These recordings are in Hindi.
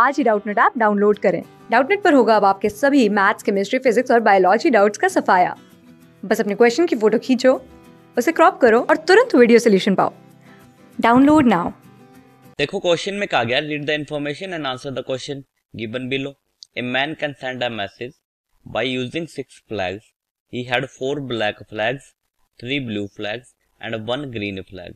आज ही डाउटनेट ऐप डाउनलोड करें डाउटनेट पर होगा अब आपके सभी मैथ्स केमिस्ट्री फिजिक्स और बायोलॉजी डाउट्स का सफाया बस अपने क्वेश्चन की फोटो खींचो उसे क्रॉप करो और तुरंत वीडियो सोल्यूशन पाओ डाउनलोड नाउ देखो क्वेश्चन में कहा गया read the information and answer the question given below a man can send a message by using six flags he had four black flags three blue flags and one green flag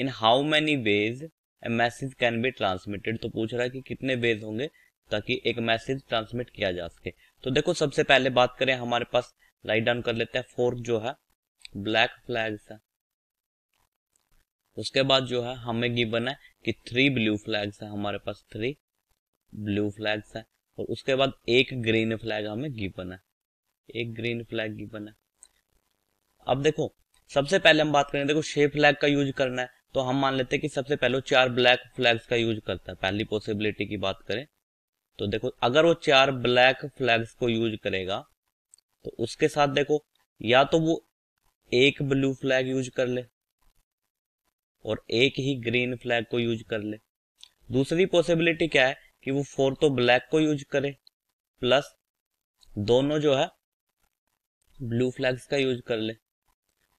in how many ways message can be transmitted तो पूछ रहा है कि कितने वेज होंगे ताकि एक मैसेज ट्रांसमिट किया जा सके तो देखो सबसे पहले बात करें हमारे पास राइट डाउन कर लेते हैं फोर्थ जो है ब्लैक फ्लैग्स है उसके बाद जो है हमें गिवन है कि थ्री ब्लू फ्लैग्स है हमारे पास थ्री ब्लू फ्लैग्स है और उसके बाद एक ग्रीन फ्लैग हमें गिवन है एक ग्रीन फ्लैग गिवन है अब देखो सबसे पहले हम बात करें देखो शेप फ्लैग का यूज करना है तो हम मान लेते हैं कि सबसे पहले चार ब्लैक फ्लैग्स का यूज करता है पहली पॉसिबिलिटी की बात करें तो देखो अगर वो चार ब्लैक फ्लैग्स को यूज करेगा तो उसके साथ देखो या तो वो एक ब्लू फ्लैग यूज कर ले और एक ही ग्रीन फ्लैग को यूज कर ले दूसरी पॉसिबिलिटी क्या है कि वो फोर तो ब्लैक को यूज करे प्लस दोनों जो है ब्लू फ्लैग्स का यूज कर ले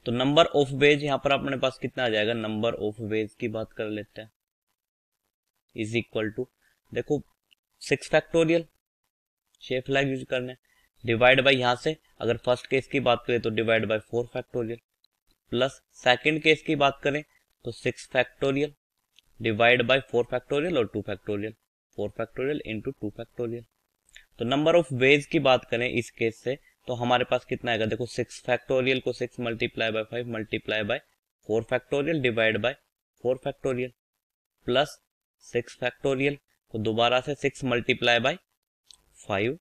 तो नंबर ऑफ वेज यहां पर अपने पास कितना आ जाएगा नंबर ऑफ वेज की बात कर लेते हैं इज इक्वल टू देखो सिक्स फैक्टोरियल शेफ फ्लैग यूज करने डिवाइड बाय यहां से अगर फर्स्ट केस की बात करें तो divide by four factorial plus second case की बात करें तो six factorial divide by four factorial और two factorial four factorial into two factorial तो नंबर ऑफ वेज की बात करें इस केस से तो हमारे पास कितना आएगा देखो सिक्स फैक्टोरियल को six multiply by five multiply by four factorial divide by four factorial plus six factorial तो दोबारा से six multiply by five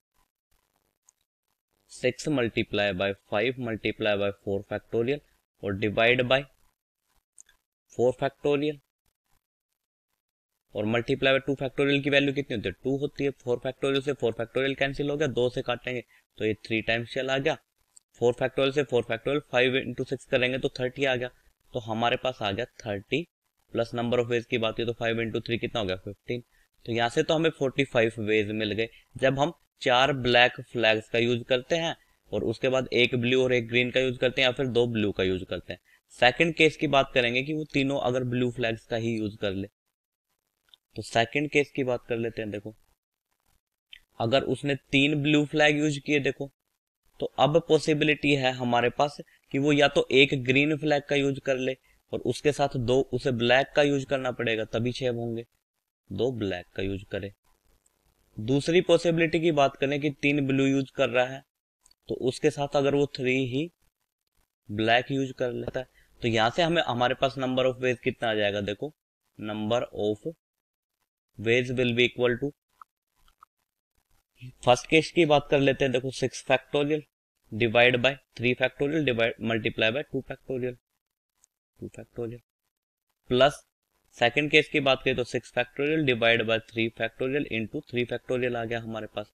six multiply by five multiply by four factorial और डिवाइड बाय फोर फैक्टोरियल और मल्टीप्लाई बाय टू फैक्टोरियल की वैल्यू कितनी होती है टू होती है फोर फैक्टोरियल से फोर फैक्टोरियल कैंसिल हो गया दो से काटेंगे तो ये थ्री टाइम्स चला गया फोर फैक्टोरियल से four factorial five into six करेंगे तो थर्टी आ गया तो हमारे पास आ गया thirty plus number of ways की बात है तो फाइव इंटू थ्री कितना हो गया फिफ्टीन तो यहाँ से तो हमें फोर्टी फाइव वेज मिल गए जब हम चार ब्लैक फ्लैग्स का यूज करते हैं और उसके बाद एक ब्लू और एक ग्रीन का यूज करते हैं या फिर दो ब्लू का यूज करते हैं सेकंड केस की बात करेंगे कि वो तीनों अगर ब्लू फ्लैग्स का ही यूज कर ले तो सेकंड केस की बात कर लेते हैं देखो अगर उसने तीन ब्लू फ्लैग यूज किए देखो तो अब पॉसिबिलिटी है हमारे पास कि वो या तो एक ग्रीन फ्लैग का यूज कर ले और उसके साथ दो उसे ब्लैक का यूज करना पड़ेगा तभी छेब होंगे दो ब्लैक का यूज करे दूसरी पॉसिबिलिटी की बात करें कि तीन ब्लू यूज कर रहा है तो उसके साथ अगर वो थ्री ही ब्लैक यूज कर लेता है तो यहां से हमें हमारे पास नंबर ऑफ वेज कितना आ जाएगा देखो number of ways will be equal to first case की बात कर लेते हैं देखो six factorial divide by three factorial divide multiply by two factorial two factorial plus second case की बात करें तो six factorial divide by three factorial into three factorial आ गया हमारे पास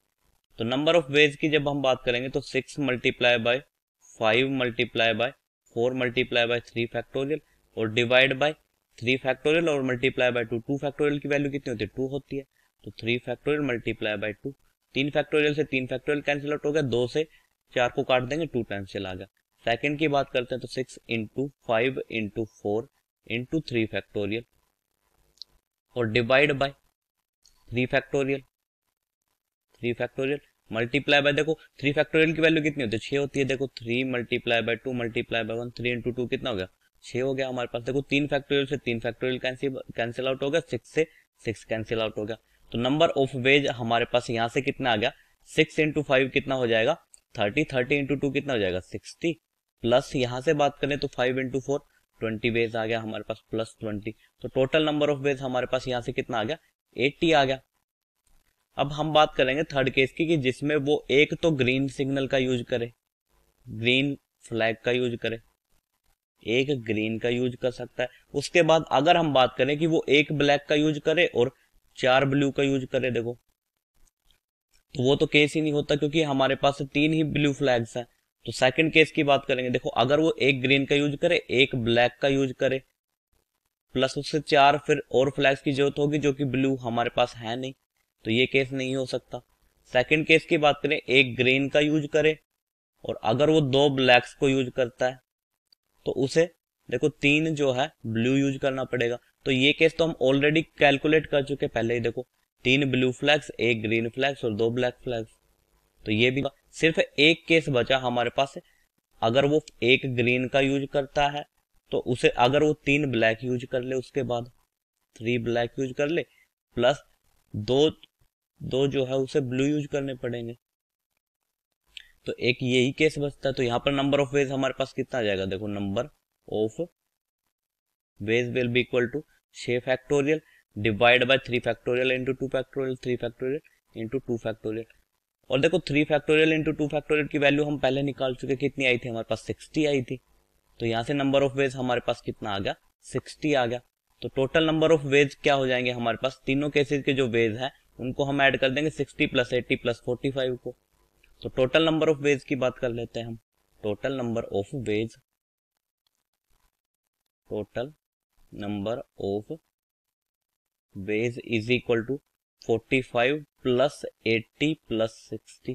तो नंबर ऑफ वेज की जब हम बात करेंगे तो six multiply by five multiply by four multiply by three factorial और डिवाइड बाय थ्री फैक्टोरियल और multiply by two two factorial की वैल्यू कितनी होती है टू होती है तो three factorial multiply by two तीन फैक्टोरियल से तीन फैक्टोरियल कैंसिल आउट हो गया दो से चार को काट देंगे टू टाइम्स आ गया सेकेंड की बात करते हैं तो six into five into four into three factorial और divide by three factorial three factorial multiply by देखो थ्री फैक्टोरियल की वैल्यू कितनी होती है छह होती है देखो three multiply by two multiply by one three into two कितना हो गया छः हो गया हमारे पास देखो तीन फैक्टोरियल से तीन फैक्टोरियल कैंसिल आउट हो गया सिक्स से सिक्स कैंसिल आउट हो गया तो नंबर ऑफ वेज हमारे पास यहाँ से कितना आ गया सिक्स इंटू फाइव कितना हो जाएगा थर्टी थर्टी इंटू टू कितना हो जाएगा सिक्सटी प्लस यहाँ से बात करें तो five into four twenty ways आ गया हमारे पास प्लस ट्वेंटी तो टोटल नंबर ऑफ वेज हमारे पास यहाँ से कितना आ गया एट्टी आ गया अब हम बात करेंगे थर्ड केस की कि जिसमें वो एक तो ग्रीन सिग्नल का यूज करे ग्रीन फ्लैग का यूज करे एक ग्रीन का यूज कर सकता है उसके बाद अगर हम बात करें कि वो एक ब्लैक का यूज करे और चार ब्लू का यूज करे देखो तो वो तो केस ही नहीं होता क्योंकि हमारे पास तीन ही ब्लू फ्लैग्स हैं तो सेकंड केस की बात करेंगे देखो अगर वो एक ग्रीन का यूज करे एक ब्लैक का यूज करे प्लस उससे चार फिर और फ्लैग्स की जरूरत होगी जो कि ब्लू हमारे पास है नहीं तो ये केस नहीं हो सकता सेकंड केस की बात करें एक ग्रीन का यूज करे और अगर वो दो ब्लैक्स को यूज करता है तो उसे देखो तीन जो है ब्लू यूज करना पड़ेगा तो ये केस तो हम ऑलरेडी कैलकुलेट कर चुके पहले ही देखो तीन ब्लू फ्लैग्स एक ग्रीन फ्लैग्स और दो ब्लैक फ्लैग्स तो ये भी सिर्फ एक केस बचा हमारे पास अगर वो एक ग्रीन का यूज करता है तो उसे अगर वो तीन ब्लैक यूज कर ले उसके बाद थ्री ब्लैक यूज कर ले प्लस दो दो जो है उसे ब्लू यूज करने पड़ेंगे तो एक यही केस बचता है तो यहाँ पर नंबर ऑफ वेज हमारे पास कितना आ जाएगा देखो number of ways will be equal to छ factorial divide by three factorial into two factorial three factorial into two factorial और देखो three factorial into two factorial की वैल्यू हम पहले निकाल चुके कितनी आई थी हमारे पास सिक्सटी आई थी तो यहाँ से नंबर ऑफ वेज हमारे पास कितना आ गया सिक्सटी आ गया तो टोटल नंबर ऑफ वेज क्या हो जाएंगे हमारे पास तीनों केसेज के जो वेज है उनको हम ऐड कर देंगे sixty plus eighty plus forty five को तो टोटल नंबर ऑफ वेज की बात कर लेते हैं हम total number of ways total number of ways is equal to 45 plus 80 plus 60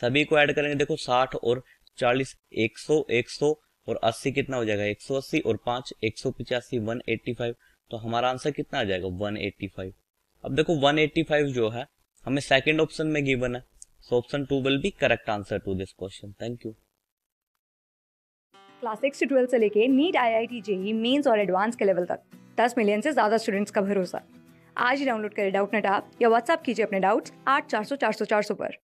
सभी को ऐड करेंगे देखो 60 और 40 100 100 और 80 कितना हो जाएगा 180 और 5 एक सौ पिचासी वन तो हमारा आंसर कितना आ जाएगा 185 अब देखो 185 जो है हमें सेकंड ऑप्शन में गिवन है so option two will be correct answer to this question thank you class six से ट्वेल्थ से लेके NEET I I T JEE Mains और एडवांस के लेवल तक दस मिलियन से ज़्यादा स्टूडेंट्स का भरोसा आज ही डाउनलोड करें डाउट नेट आप या व्हाट्सअप कीजिए अपने डाउट्स आठ चार सौ चार सौ चार सौ पर